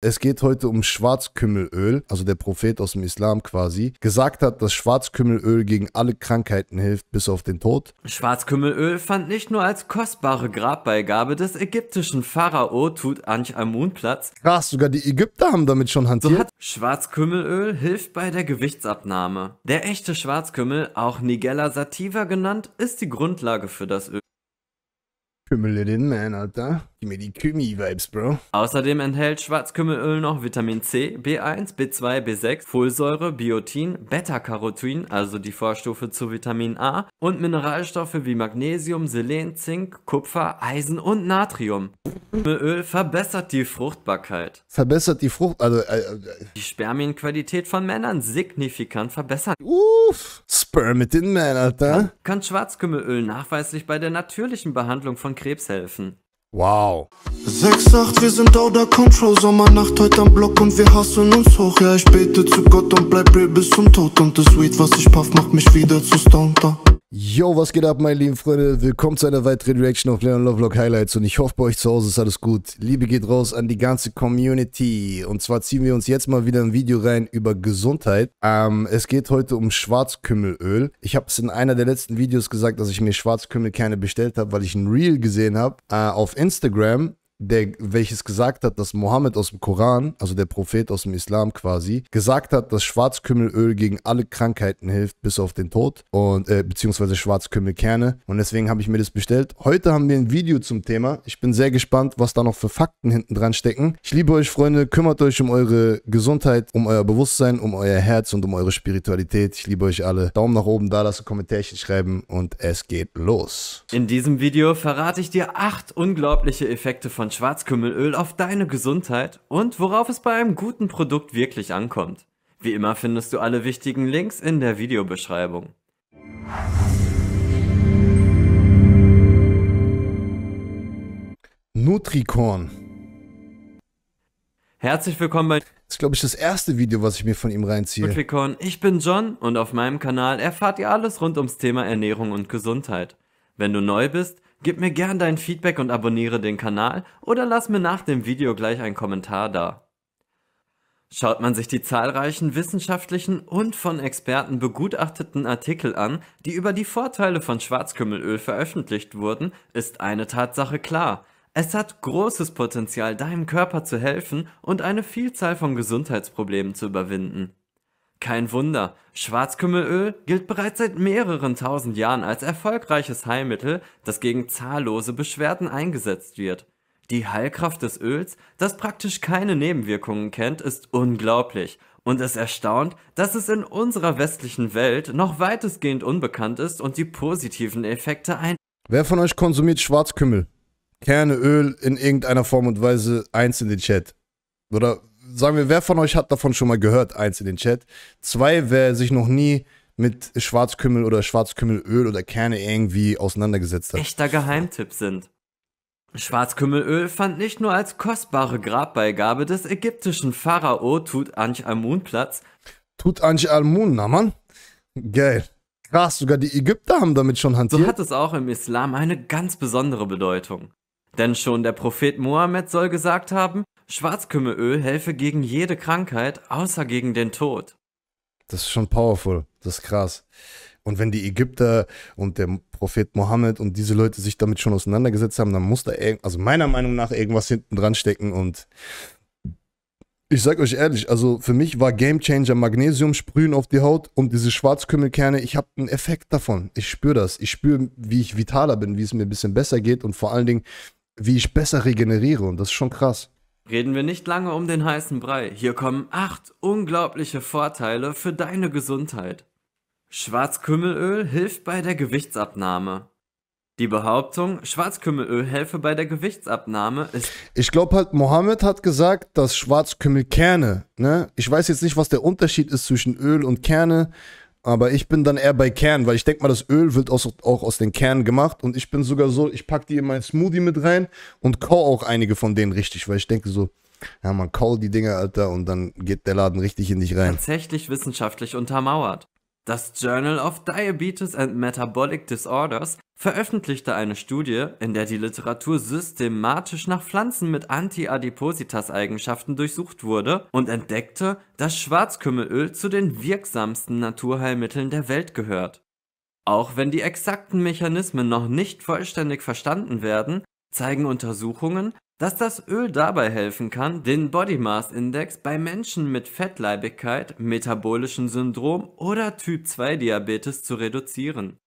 Es geht heute um Schwarzkümmelöl, also der Prophet aus dem Islam quasi, gesagt hat, dass Schwarzkümmelöl gegen alle Krankheiten hilft, bis auf den Tod. Schwarzkümmelöl fand nicht nur als kostbare Grabbeigabe des ägyptischen Pharao Tutanchamun Platz. Krass, sogar die Ägypter haben damit schon hantiert. So hat Schwarzkümmelöl hilft bei der Gewichtsabnahme. Der echte Schwarzkümmel, auch Nigella sativa genannt, ist die Grundlage für das Öl. Kümmel den Man, Alter. Gib mir die Kümi-Vibes, Bro. Außerdem enthält Schwarzkümmelöl noch Vitamin C, B1, B2, B6, Folsäure, Biotin, Beta-Carotin, also die Vorstufe zu Vitamin A, und Mineralstoffe wie Magnesium, Selen, Zink, Kupfer, Eisen und Natrium. Kümmelöl verbessert die Fruchtbarkeit. Verbessert die Frucht, also. Äh, äh, die Spermienqualität von Männern signifikant verbessert. Uff! super mit den Männern, Alter. Kann Schwarzkümmelöl nachweislich bei der natürlichen Behandlung von Krebs helfen? Wow. 6-8, wir sind out of control. Sommernacht heute am Block und wir hassen uns hoch. Ja, ich bete zu Gott und bleib real bis zum Tod. Und das Weed, was ich puff, macht mich wieder zu Stonter. Yo, was geht ab, meine lieben Freunde? Willkommen zu einer weiteren Reaction auf Leon Lovelock Highlights und ich hoffe, bei euch zu Hause ist alles gut. Liebe geht raus an die ganze Community und zwar ziehen wir uns jetzt mal wieder ein Video rein über Gesundheit. Ähm, es geht heute um Schwarzkümmelöl. Ich habe es in einer der letzten Videos gesagt, dass ich mir Schwarzkümmelkerne bestellt habe, weil ich ein Reel gesehen habe äh, auf Instagram der, welches gesagt hat, dass Mohammed aus dem Koran, also der Prophet aus dem Islam quasi, gesagt hat, dass Schwarzkümmelöl gegen alle Krankheiten hilft, bis auf den Tod und äh, beziehungsweise Schwarzkümmelkerne. Und deswegen habe ich mir das bestellt. Heute haben wir ein Video zum Thema. Ich bin sehr gespannt, was da noch für Fakten hinten dran stecken. Ich liebe euch, Freunde. Kümmert euch um eure Gesundheit, um euer Bewusstsein, um euer Herz und um eure Spiritualität. Ich liebe euch alle. Daumen nach oben da, lasst ein Kommentärchen schreiben und es geht los. In diesem Video verrate ich dir acht unglaubliche Effekte von von Schwarzkümmelöl auf deine Gesundheit und worauf es bei einem guten Produkt wirklich ankommt. Wie immer findest du alle wichtigen Links in der Videobeschreibung. Nutrikorn. Herzlich willkommen bei. Das ist, glaube ich, das erste Video, was ich mir von ihm reinziehe. Nutrikorn, ich bin John und auf meinem Kanal erfahrt ihr alles rund ums Thema Ernährung und Gesundheit. Wenn du neu bist, Gib mir gern dein Feedback und abonniere den Kanal oder lass mir nach dem Video gleich einen Kommentar da. Schaut man sich die zahlreichen wissenschaftlichen und von Experten begutachteten Artikel an, die über die Vorteile von Schwarzkümmelöl veröffentlicht wurden, ist eine Tatsache klar. Es hat großes Potenzial, deinem Körper zu helfen und eine Vielzahl von Gesundheitsproblemen zu überwinden. Kein Wunder, Schwarzkümmelöl gilt bereits seit mehreren tausend Jahren als erfolgreiches Heilmittel, das gegen zahllose Beschwerden eingesetzt wird. Die Heilkraft des Öls, das praktisch keine Nebenwirkungen kennt, ist unglaublich und es erstaunt, dass es in unserer westlichen Welt noch weitestgehend unbekannt ist und die positiven Effekte ein. Wer von euch konsumiert Schwarzkümmel? Kerne Öl in irgendeiner Form und Weise eins in den Chat. Oder sagen wir, wer von euch hat davon schon mal gehört? Eins in den Chat. Zwei, wer sich noch nie mit Schwarzkümmel oder Schwarzkümmelöl oder Kerne irgendwie auseinandergesetzt hat. Echter Geheimtipp sind. Schwarzkümmelöl fand nicht nur als kostbare Grabbeigabe des ägyptischen Pharao Tutanchamun Platz. Tutanchamun, na Mann. Geil. Krass, sogar die Ägypter haben damit schon hantiert. So hat es auch im Islam eine ganz besondere Bedeutung. Denn schon der Prophet Mohammed soll gesagt haben, Schwarzkümmelöl helfe gegen jede Krankheit, außer gegen den Tod. Das ist schon powerful, das ist krass. Und wenn die Ägypter und der Prophet Mohammed und diese Leute sich damit schon auseinandergesetzt haben, dann muss da, also meiner Meinung nach, irgendwas hinten dran stecken. Und ich sag euch ehrlich, also für mich war Gamechanger Magnesium sprühen auf die Haut und diese Schwarzkümmelkerne, ich habe einen Effekt davon. Ich spüre das. Ich spüre, wie ich vitaler bin, wie es mir ein bisschen besser geht und vor allen Dingen, wie ich besser regeneriere. Und das ist schon krass. Reden wir nicht lange um den heißen Brei. Hier kommen acht unglaubliche Vorteile für deine Gesundheit. Schwarzkümmelöl hilft bei der Gewichtsabnahme. Die Behauptung, Schwarzkümmelöl helfe bei der Gewichtsabnahme ist. Ich glaube halt, Mohammed hat gesagt, dass Schwarzkümmelkerne, ne? Ich weiß jetzt nicht, was der Unterschied ist zwischen Öl und Kerne, aber ich bin dann eher bei Kern, weil ich denke mal, das Öl wird aus, auch aus den Kernen gemacht. Und ich bin sogar so, ich packe die in meinen Smoothie mit rein und kau auch einige von denen richtig, weil ich denke so, ja, man kau die Dinger, Alter, und dann geht der Laden richtig in dich rein. Tatsächlich wissenschaftlich untermauert. Das Journal of Diabetes and Metabolic Disorders veröffentlichte eine Studie, in der die Literatur systematisch nach Pflanzen mit Anti-Adipositas-Eigenschaften durchsucht wurde und entdeckte, dass Schwarzkümmelöl zu den wirksamsten Naturheilmitteln der Welt gehört. Auch wenn die exakten Mechanismen noch nicht vollständig verstanden werden, zeigen Untersuchungen, dass das Öl dabei helfen kann, den Body Mass Index bei Menschen mit Fettleibigkeit, metabolischem Syndrom oder Typ 2 Diabetes zu reduzieren.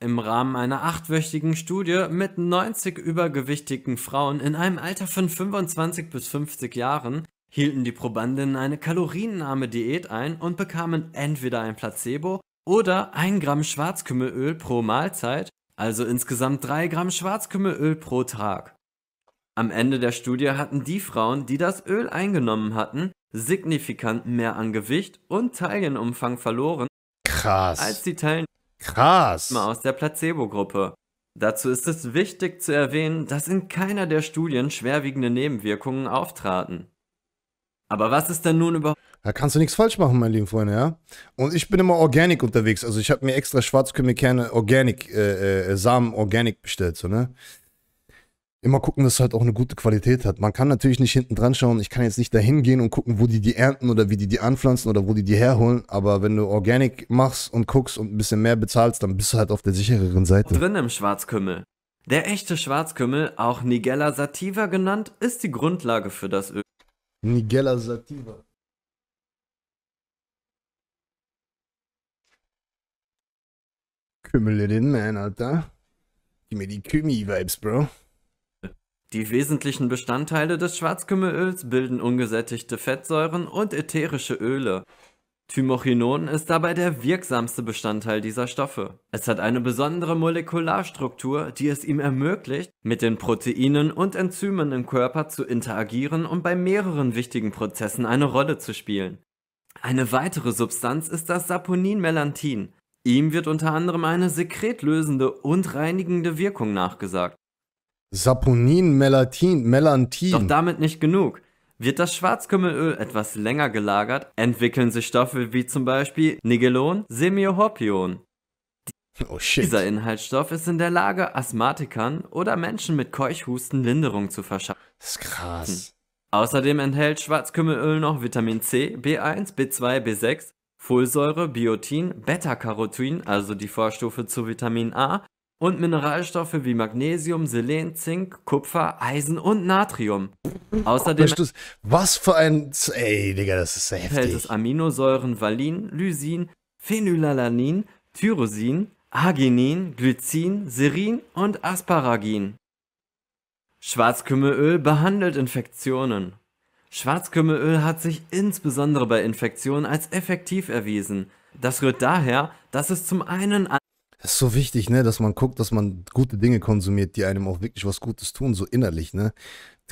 Im Rahmen einer achtwöchigen Studie mit 90 übergewichtigen Frauen in einem Alter von 25 bis 50 Jahren hielten die Probandinnen eine kalorienarme Diät ein und bekamen entweder ein Placebo oder 1 Gramm Schwarzkümmelöl pro Mahlzeit, also insgesamt 3 Gramm Schwarzkümmelöl pro Tag. Am Ende der Studie hatten die Frauen, die das Öl eingenommen hatten, signifikant mehr an Gewicht und Taillenumfang verloren. Krass. Als die Teilen Krass. aus der Placebo-Gruppe. Dazu ist es wichtig zu erwähnen, dass in keiner der Studien schwerwiegende Nebenwirkungen auftraten. Aber was ist denn nun überhaupt? Da kannst du nichts falsch machen, mein lieben Freunde, ja? Und ich bin immer organic unterwegs. Also ich habe mir extra Schwarzkümmelkerne, Organic, äh, äh, Samen Organic bestellt, so, ne? immer gucken, dass es halt auch eine gute Qualität hat. Man kann natürlich nicht hinten dran schauen. Ich kann jetzt nicht dahin gehen und gucken, wo die die ernten oder wie die die anpflanzen oder wo die die herholen. Aber wenn du Organic machst und guckst und ein bisschen mehr bezahlst, dann bist du halt auf der sichereren Seite. Drin im Schwarzkümmel. Der echte Schwarzkümmel, auch Nigella sativa genannt, ist die Grundlage für das Öl. Nigella sativa. Kümmel dir den Mann, Alter. Gib mir die Kümi-Vibes, Bro. Die wesentlichen Bestandteile des Schwarzkümmelöls bilden ungesättigte Fettsäuren und ätherische Öle. Thymochinon ist dabei der wirksamste Bestandteil dieser Stoffe. Es hat eine besondere Molekularstruktur, die es ihm ermöglicht, mit den Proteinen und Enzymen im Körper zu interagieren und bei mehreren wichtigen Prozessen eine Rolle zu spielen. Eine weitere Substanz ist das Saponin-Melantin. Ihm wird unter anderem eine sekretlösende und reinigende Wirkung nachgesagt. Saponin, Melatin, Melantin. Doch damit nicht genug. Wird das Schwarzkümmelöl etwas länger gelagert, entwickeln sich Stoffe wie zum Beispiel Nigelon, Semiohopion. Oh shit. Dieser Inhaltsstoff ist in der Lage, Asthmatikern oder Menschen mit Keuchhusten Linderung zu verschaffen. Das ist krass. Hm. Außerdem enthält Schwarzkümmelöl noch Vitamin C, B1, B2, B6, Folsäure, Biotin, Beta-Carotin, also die Vorstufe zu Vitamin A, und Mineralstoffe wie Magnesium, Selen, Zink, Kupfer, Eisen und Natrium. Außerdem was für ein ey Digga, das ist heftig. Enthält es Aminosäuren Valin, Lysin, Phenylalanin, Tyrosin, Arginin, Glycin, Serin und Asparagin. Schwarzkümmelöl behandelt Infektionen. Schwarzkümmelöl hat sich insbesondere bei Infektionen als effektiv erwiesen. Das rührt daher, dass es zum einen das ist so wichtig, ne, dass man guckt, dass man gute Dinge konsumiert, die einem auch wirklich was Gutes tun, so innerlich, ne.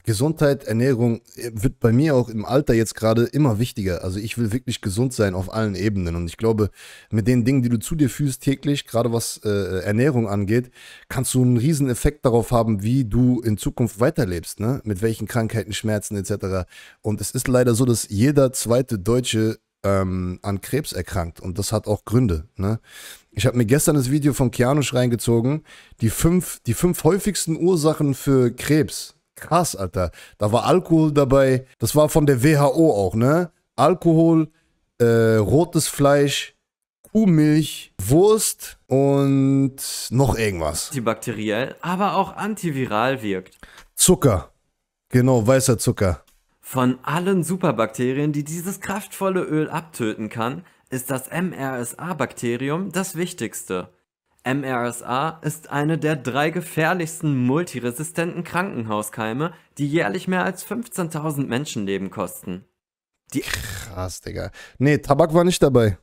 Gesundheit, Ernährung äh, wird bei mir auch im Alter jetzt gerade immer wichtiger. Also ich will wirklich gesund sein auf allen Ebenen. Und ich glaube, mit den Dingen, die du zu dir fühlst täglich, gerade was äh, Ernährung angeht, kannst du einen riesen Effekt darauf haben, wie du in Zukunft weiterlebst, ne? Mit welchen Krankheiten, Schmerzen etc. Und es ist leider so, dass jeder zweite Deutsche ähm, an Krebs erkrankt und das hat auch Gründe. Ne? Ich habe mir gestern das Video von Keanu reingezogen, die fünf, die fünf häufigsten Ursachen für Krebs. Krass, Alter. Da war Alkohol dabei, das war von der WHO auch, ne? Alkohol, äh, rotes Fleisch, Kuhmilch, Wurst und noch irgendwas. Antibakteriell, aber auch antiviral wirkt. Zucker. Genau, weißer Zucker. Von allen Superbakterien, die dieses kraftvolle Öl abtöten kann, ist das MRSA-Bakterium das wichtigste. MRSA ist eine der drei gefährlichsten multiresistenten Krankenhauskeime, die jährlich mehr als 15.000 Menschenleben kosten. Die Krass, Digga. Nee, Tabak war nicht dabei.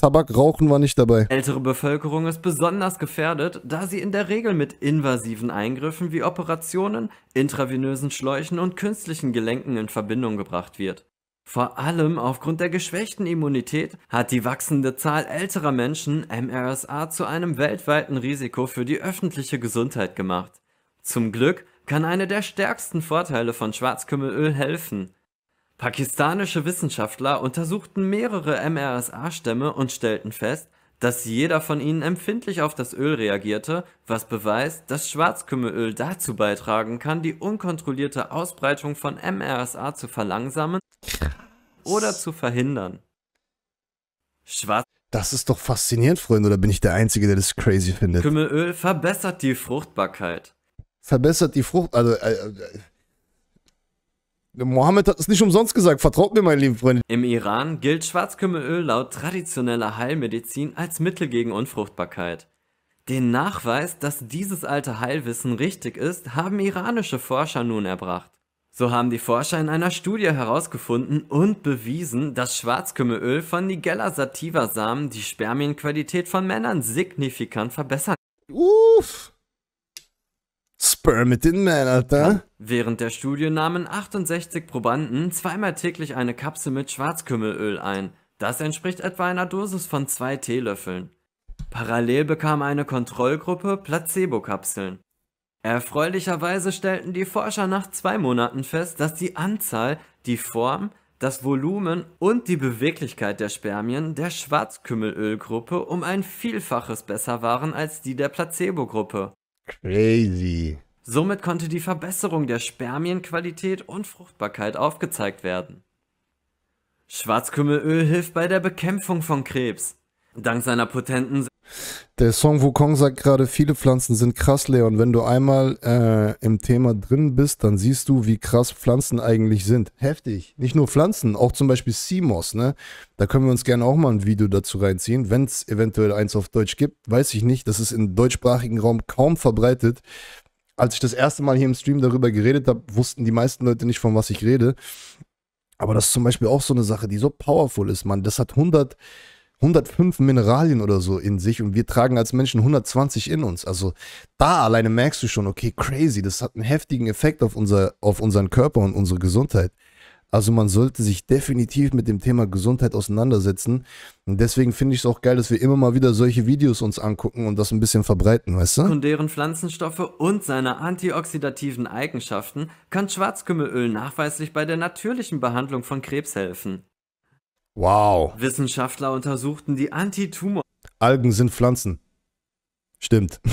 Tabakrauchen war nicht dabei. Ältere Bevölkerung ist besonders gefährdet, da sie in der Regel mit invasiven Eingriffen wie Operationen, intravenösen Schläuchen und künstlichen Gelenken in Verbindung gebracht wird. Vor allem aufgrund der geschwächten Immunität hat die wachsende Zahl älterer Menschen MRSA zu einem weltweiten Risiko für die öffentliche Gesundheit gemacht. Zum Glück kann einer der stärksten Vorteile von Schwarzkümmelöl helfen – Pakistanische Wissenschaftler untersuchten mehrere MRSA-Stämme und stellten fest, dass jeder von ihnen empfindlich auf das Öl reagierte, was beweist, dass Schwarzkümmelöl dazu beitragen kann, die unkontrollierte Ausbreitung von MRSA zu verlangsamen oder zu verhindern. Schwarz das ist doch faszinierend, Freunde, oder bin ich der Einzige, der das crazy findet? Kümmelöl verbessert die Fruchtbarkeit. Verbessert die Frucht, also äh, äh Mohammed hat es nicht umsonst gesagt, vertraut mir, meine lieben Freunde. Im Iran gilt Schwarzkümmelöl laut traditioneller Heilmedizin als Mittel gegen Unfruchtbarkeit. Den Nachweis, dass dieses alte Heilwissen richtig ist, haben iranische Forscher nun erbracht. So haben die Forscher in einer Studie herausgefunden und bewiesen, dass Schwarzkümmelöl von Nigella sativa Samen die Spermienqualität von Männern signifikant verbessern. Uff! Sperm mit den Männern, Alter. Während der Studie nahmen 68 Probanden zweimal täglich eine Kapsel mit Schwarzkümmelöl ein. Das entspricht etwa einer Dosis von zwei Teelöffeln. Parallel bekam eine Kontrollgruppe Placebo-Kapseln. Erfreulicherweise stellten die Forscher nach zwei Monaten fest, dass die Anzahl, die Form, das Volumen und die Beweglichkeit der Spermien der Schwarzkümmelölgruppe um ein Vielfaches besser waren als die der Placebo-Gruppe. Crazy. Somit konnte die Verbesserung der Spermienqualität und Fruchtbarkeit aufgezeigt werden. Schwarzkümmelöl hilft bei der Bekämpfung von Krebs. Dank seiner potenten der Song Wukong sagt gerade, viele Pflanzen sind krass, leer und Wenn du einmal äh, im Thema drin bist, dann siehst du, wie krass Pflanzen eigentlich sind. Heftig. Nicht nur Pflanzen, auch zum Beispiel Seamoss, ne? Da können wir uns gerne auch mal ein Video dazu reinziehen, wenn es eventuell eins auf Deutsch gibt. Weiß ich nicht, das ist im deutschsprachigen Raum kaum verbreitet als ich das erste Mal hier im Stream darüber geredet habe, wussten die meisten Leute nicht, von was ich rede. Aber das ist zum Beispiel auch so eine Sache, die so powerful ist, Mann. Das hat 100, 105 Mineralien oder so in sich und wir tragen als Menschen 120 in uns. Also da alleine merkst du schon, okay, crazy, das hat einen heftigen Effekt auf, unser, auf unseren Körper und unsere Gesundheit. Also man sollte sich definitiv mit dem Thema Gesundheit auseinandersetzen. Und deswegen finde ich es auch geil, dass wir immer mal wieder solche Videos uns angucken und das ein bisschen verbreiten, weißt du? Sekundären Pflanzenstoffe und seine antioxidativen Eigenschaften kann Schwarzkümmelöl nachweislich bei der natürlichen Behandlung von Krebs helfen. Wow. Wissenschaftler untersuchten die Antitumor. Algen sind Pflanzen. Stimmt.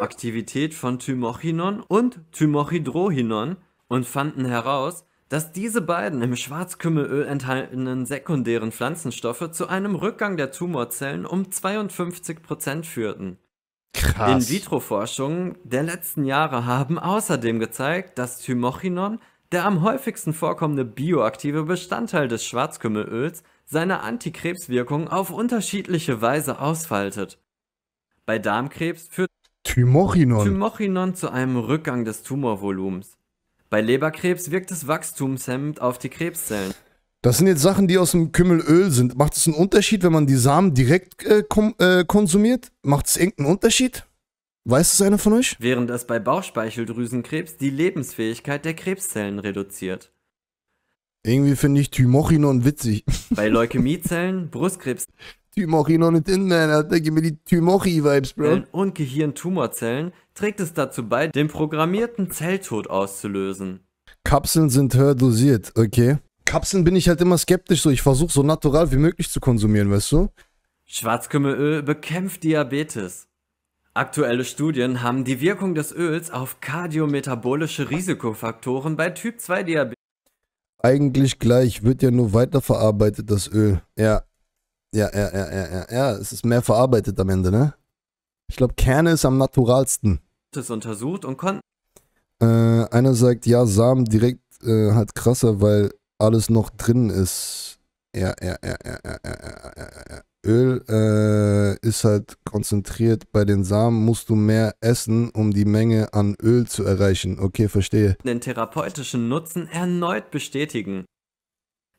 Aktivität von Thymochinon und Thymochidrohinon und fanden heraus, dass diese beiden im Schwarzkümmelöl enthaltenen sekundären Pflanzenstoffe zu einem Rückgang der Tumorzellen um 52% führten. Krass. In-vitro-Forschungen der letzten Jahre haben außerdem gezeigt, dass Thymochinon, der am häufigsten vorkommende bioaktive Bestandteil des Schwarzkümmelöls, seine Antikrebswirkung auf unterschiedliche Weise ausfaltet. Bei Darmkrebs führt Thymochinon. Thymochinon zu einem Rückgang des Tumorvolumens. Bei Leberkrebs wirkt das Wachstumshemd auf die Krebszellen. Das sind jetzt Sachen, die aus dem Kümmelöl sind. Macht es einen Unterschied, wenn man die Samen direkt äh, äh, konsumiert? Macht es irgendeinen Unterschied? Weiß es einer von euch? Während es bei Bauchspeicheldrüsenkrebs die Lebensfähigkeit der Krebszellen reduziert. Irgendwie finde ich Thymochinon witzig. Bei Leukämiezellen, Brustkrebs. Thymochi noch nicht in, man, Alter. Gib mir die Thymochi-Vibes, Bro. Und Gehirntumorzellen trägt es dazu bei, den programmierten Zelltod auszulösen. Kapseln sind höher dosiert, okay. Kapseln bin ich halt immer skeptisch, so ich versuche so natural wie möglich zu konsumieren, weißt du? Schwarzkümmelöl bekämpft Diabetes. Aktuelle Studien haben die Wirkung des Öls auf kardiometabolische Risikofaktoren bei Typ 2 Diabetes. Eigentlich gleich, wird ja nur weiterverarbeitet, das Öl. Ja, ja, ja, ja, ja, ja, ja. Es ist mehr verarbeitet am Ende, ne? Ich glaube, Kerne ist am naturalsten. Das untersucht und konnten. Äh, einer sagt, ja, Samen direkt äh, halt krasser, weil alles noch drin ist. Ja, ja, ja, ja, ja, ja, ja, ja. Öl äh, ist halt konzentriert. Bei den Samen musst du mehr essen, um die Menge an Öl zu erreichen. Okay, verstehe. Den therapeutischen Nutzen erneut bestätigen.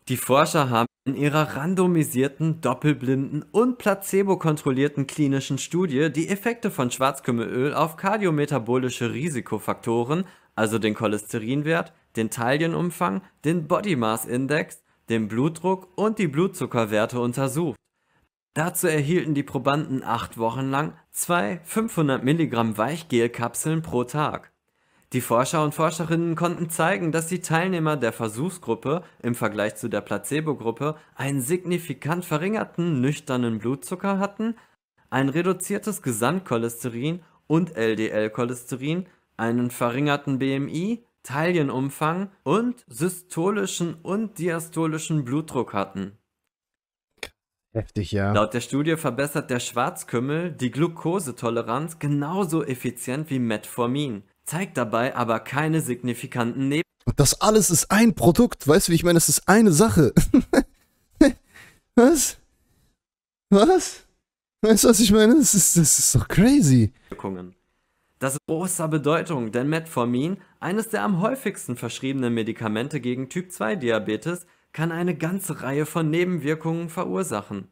Die Forscher haben in ihrer randomisierten, doppelblinden und placebo-kontrollierten klinischen Studie die Effekte von Schwarzkümmelöl auf kardiometabolische Risikofaktoren, also den Cholesterinwert, den Taillenumfang, den Body Mass Index, den Blutdruck und die Blutzuckerwerte untersucht. Dazu erhielten die Probanden acht Wochen lang zwei 500 Milligramm Weichgelkapseln pro Tag. Die Forscher und Forscherinnen konnten zeigen, dass die Teilnehmer der Versuchsgruppe im Vergleich zu der Placebo-Gruppe einen signifikant verringerten nüchternen Blutzucker hatten, ein reduziertes Gesamtcholesterin und LDL-Cholesterin, einen verringerten BMI, Taillenumfang und systolischen und diastolischen Blutdruck hatten. Heftig, ja. Laut der Studie verbessert der Schwarzkümmel die Glukosetoleranz genauso effizient wie Metformin zeigt dabei aber keine signifikanten Neben. Das alles ist ein Produkt, weißt du, wie ich meine, das ist eine Sache. was? Was? Weißt du, was ich meine? Das ist, das ist doch crazy. Das ist großer Bedeutung, denn Metformin, eines der am häufigsten verschriebenen Medikamente gegen Typ-2-Diabetes, kann eine ganze Reihe von Nebenwirkungen verursachen.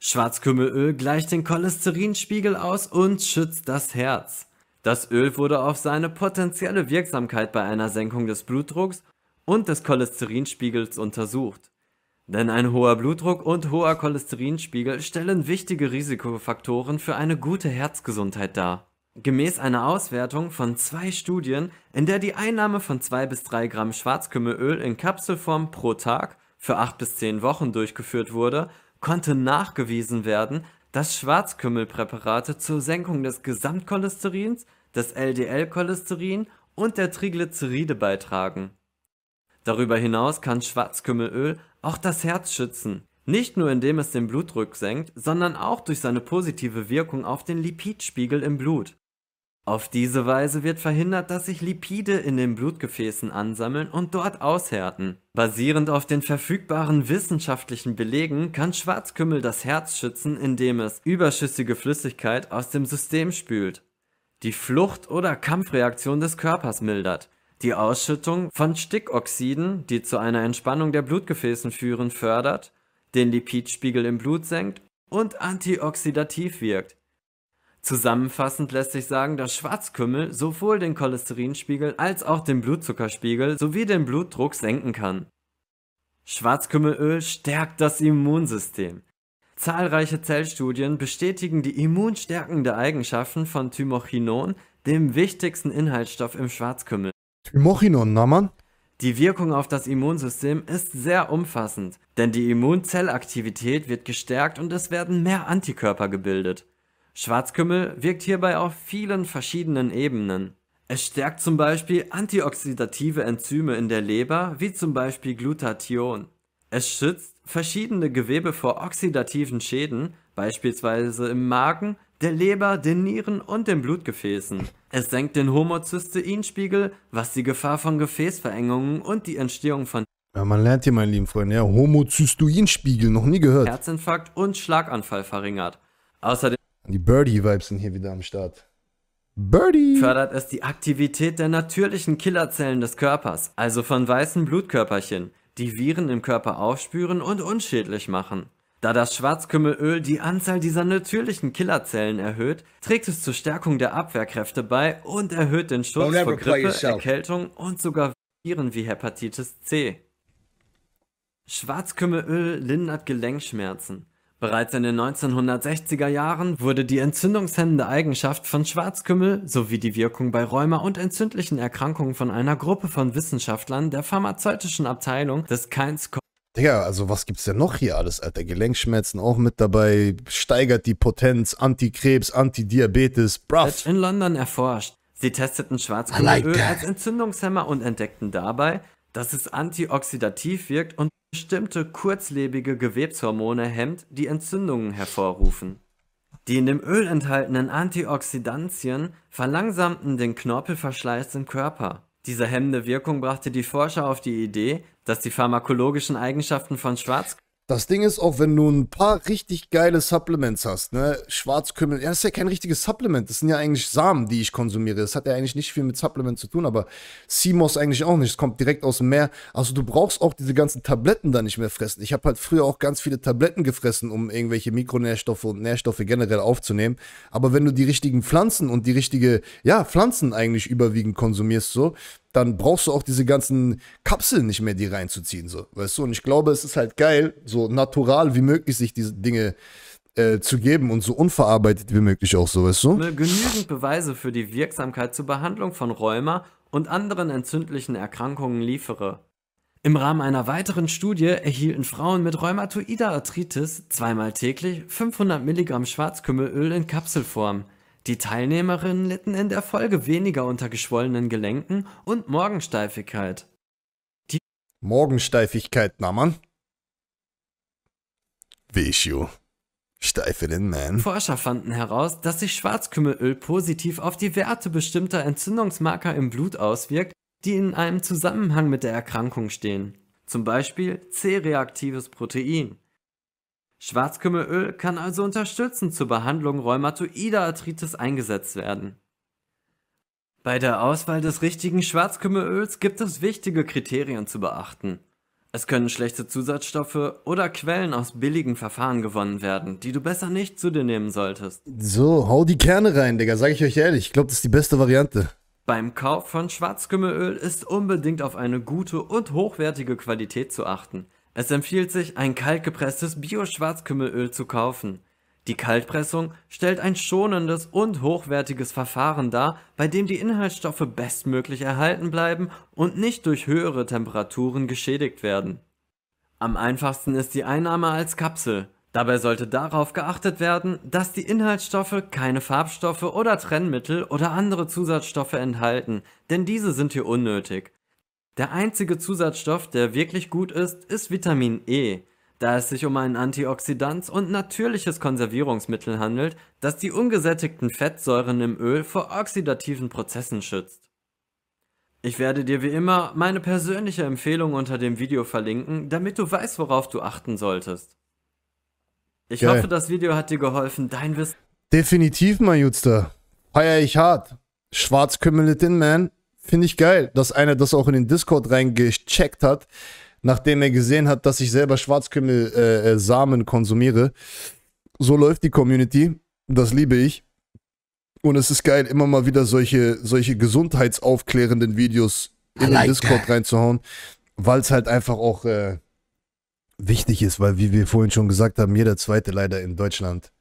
Schwarzkümmelöl gleicht den Cholesterinspiegel aus und schützt das Herz. Das Öl wurde auf seine potenzielle Wirksamkeit bei einer Senkung des Blutdrucks und des Cholesterinspiegels untersucht. Denn ein hoher Blutdruck und hoher Cholesterinspiegel stellen wichtige Risikofaktoren für eine gute Herzgesundheit dar. Gemäß einer Auswertung von zwei Studien, in der die Einnahme von 2 bis 3 Gramm Schwarzkümmelöl in Kapselform pro Tag für 8 bis 10 Wochen durchgeführt wurde, konnte nachgewiesen werden, dass Schwarzkümmelpräparate zur Senkung des Gesamtcholesterins das LDL-Cholesterin und der Triglyceride beitragen. Darüber hinaus kann Schwarzkümmelöl auch das Herz schützen, nicht nur indem es den Blutdruck senkt, sondern auch durch seine positive Wirkung auf den Lipidspiegel im Blut. Auf diese Weise wird verhindert, dass sich Lipide in den Blutgefäßen ansammeln und dort aushärten. Basierend auf den verfügbaren wissenschaftlichen Belegen kann Schwarzkümmel das Herz schützen, indem es überschüssige Flüssigkeit aus dem System spült die Flucht- oder Kampfreaktion des Körpers mildert, die Ausschüttung von Stickoxiden, die zu einer Entspannung der Blutgefäßen führen, fördert, den Lipidspiegel im Blut senkt und antioxidativ wirkt. Zusammenfassend lässt sich sagen, dass Schwarzkümmel sowohl den Cholesterinspiegel als auch den Blutzuckerspiegel sowie den Blutdruck senken kann. Schwarzkümmelöl stärkt das Immunsystem. Zahlreiche Zellstudien bestätigen die immunstärkende Eigenschaften von Thymochinon, dem wichtigsten Inhaltsstoff im Schwarzkümmel. Thymochinon, na Mann? Die Wirkung auf das Immunsystem ist sehr umfassend, denn die Immunzellaktivität wird gestärkt und es werden mehr Antikörper gebildet. Schwarzkümmel wirkt hierbei auf vielen verschiedenen Ebenen. Es stärkt zum Beispiel antioxidative Enzyme in der Leber, wie zum Beispiel Glutathion. Es schützt verschiedene Gewebe vor oxidativen Schäden, beispielsweise im Magen, der Leber, den Nieren und den Blutgefäßen. Es senkt den Homozysteinspiegel, was die Gefahr von Gefäßverengungen und die Entstehung von ja, man lernt hier, meine lieben Freunde, ja, Homozysteinspiegel, noch nie gehört. Herzinfarkt und Schlaganfall verringert. Außerdem die Birdie-Vibes sind hier wieder am Start. Birdie. Fördert es die Aktivität der natürlichen Killerzellen des Körpers, also von weißen Blutkörperchen die Viren im Körper aufspüren und unschädlich machen. Da das Schwarzkümmelöl die Anzahl dieser natürlichen Killerzellen erhöht, trägt es zur Stärkung der Abwehrkräfte bei und erhöht den Schutz vor Grippe, Erkältung und sogar Viren wie Hepatitis C. Schwarzkümmelöl lindert Gelenkschmerzen. Bereits in den 1960er Jahren wurde die entzündungshemmende Eigenschaft von Schwarzkümmel sowie die Wirkung bei Rheuma und entzündlichen Erkrankungen von einer Gruppe von Wissenschaftlern der pharmazeutischen Abteilung des Keins Digga, also was gibt's denn noch hier alles, Alter? Gelenkschmerzen auch mit dabei, steigert die Potenz, Antikrebs, Antidiabetes, bruv. In London erforscht. Sie testeten Schwarzkümmelöl like als Entzündungshemmer und entdeckten dabei, dass es antioxidativ wirkt und bestimmte kurzlebige Gewebshormone hemmt, die Entzündungen hervorrufen. Die in dem Öl enthaltenen Antioxidantien verlangsamten den Knorpelverschleiß im Körper. Diese hemmende Wirkung brachte die Forscher auf die Idee, dass die pharmakologischen Eigenschaften von Schwarzkörper das Ding ist auch, wenn du ein paar richtig geile Supplements hast, ne, Schwarzkümmel, ja, das ist ja kein richtiges Supplement, das sind ja eigentlich Samen, die ich konsumiere. Das hat ja eigentlich nicht viel mit Supplement zu tun, aber CMOS eigentlich auch nicht. Es kommt direkt aus dem Meer. Also du brauchst auch diese ganzen Tabletten da nicht mehr fressen. Ich habe halt früher auch ganz viele Tabletten gefressen, um irgendwelche Mikronährstoffe und Nährstoffe generell aufzunehmen. Aber wenn du die richtigen Pflanzen und die richtige, ja, Pflanzen eigentlich überwiegend konsumierst, so, dann brauchst du auch diese ganzen Kapseln nicht mehr, die reinzuziehen, so, weißt du? Und ich glaube, es ist halt geil, so natural wie möglich sich diese Dinge äh, zu geben und so unverarbeitet wie möglich auch so, weißt du? Ne, genügend Beweise für die Wirksamkeit zur Behandlung von Rheuma und anderen entzündlichen Erkrankungen liefere. Im Rahmen einer weiteren Studie erhielten Frauen mit rheumatoider Arthritis zweimal täglich 500 Milligramm Schwarzkümmelöl in Kapselform – die Teilnehmerinnen litten in der Folge weniger unter geschwollenen Gelenken und Morgensteifigkeit. Die Morgensteifigkeit, na man? Wishu. den Man. Forscher fanden heraus, dass sich Schwarzkümmelöl positiv auf die Werte bestimmter Entzündungsmarker im Blut auswirkt, die in einem Zusammenhang mit der Erkrankung stehen. Zum Beispiel C-reaktives Protein. Schwarzkümmelöl kann also unterstützend zur Behandlung rheumatoider Arthritis eingesetzt werden. Bei der Auswahl des richtigen Schwarzkümmelöls gibt es wichtige Kriterien zu beachten. Es können schlechte Zusatzstoffe oder Quellen aus billigen Verfahren gewonnen werden, die du besser nicht zu dir nehmen solltest. So, hau die Kerne rein, Digga, sag ich euch ehrlich. Ich glaube, das ist die beste Variante. Beim Kauf von Schwarzkümmelöl ist unbedingt auf eine gute und hochwertige Qualität zu achten. Es empfiehlt sich, ein kaltgepresstes Bio-Schwarzkümmelöl zu kaufen. Die Kaltpressung stellt ein schonendes und hochwertiges Verfahren dar, bei dem die Inhaltsstoffe bestmöglich erhalten bleiben und nicht durch höhere Temperaturen geschädigt werden. Am einfachsten ist die Einnahme als Kapsel. Dabei sollte darauf geachtet werden, dass die Inhaltsstoffe keine Farbstoffe oder Trennmittel oder andere Zusatzstoffe enthalten, denn diese sind hier unnötig. Der einzige Zusatzstoff, der wirklich gut ist, ist Vitamin E. Da es sich um ein Antioxidant und natürliches Konservierungsmittel handelt, das die ungesättigten Fettsäuren im Öl vor oxidativen Prozessen schützt. Ich werde dir wie immer meine persönliche Empfehlung unter dem Video verlinken, damit du weißt, worauf du achten solltest. Ich Geil. hoffe, das Video hat dir geholfen, dein Wissen. Definitiv, mein Jutster. Feier ich hart. Schwarzkümmel it in, man finde ich geil, dass einer das auch in den Discord reingecheckt hat, nachdem er gesehen hat, dass ich selber Schwarzkümmel-Samen äh, äh konsumiere. So läuft die Community. Das liebe ich. Und es ist geil, immer mal wieder solche, solche gesundheitsaufklärenden Videos in like den Discord that. reinzuhauen, weil es halt einfach auch äh, wichtig ist, weil, wie wir vorhin schon gesagt haben, jeder Zweite leider in Deutschland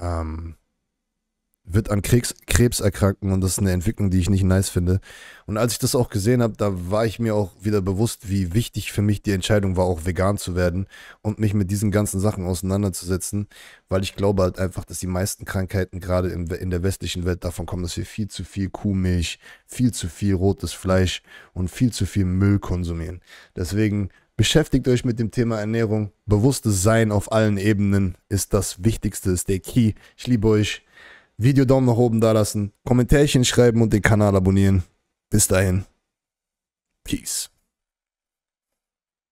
ähm, wird an Krebs, Krebs erkranken und das ist eine Entwicklung, die ich nicht nice finde. Und als ich das auch gesehen habe, da war ich mir auch wieder bewusst, wie wichtig für mich die Entscheidung war, auch vegan zu werden und mich mit diesen ganzen Sachen auseinanderzusetzen, weil ich glaube halt einfach, dass die meisten Krankheiten gerade in, in der westlichen Welt davon kommen, dass wir viel zu viel Kuhmilch, viel zu viel rotes Fleisch und viel zu viel Müll konsumieren. Deswegen beschäftigt euch mit dem Thema Ernährung. Bewusstes Sein auf allen Ebenen ist das Wichtigste, ist der Key. Ich liebe euch. Video Daumen nach oben dalassen, Kommentärchen schreiben und den Kanal abonnieren. Bis dahin. Peace.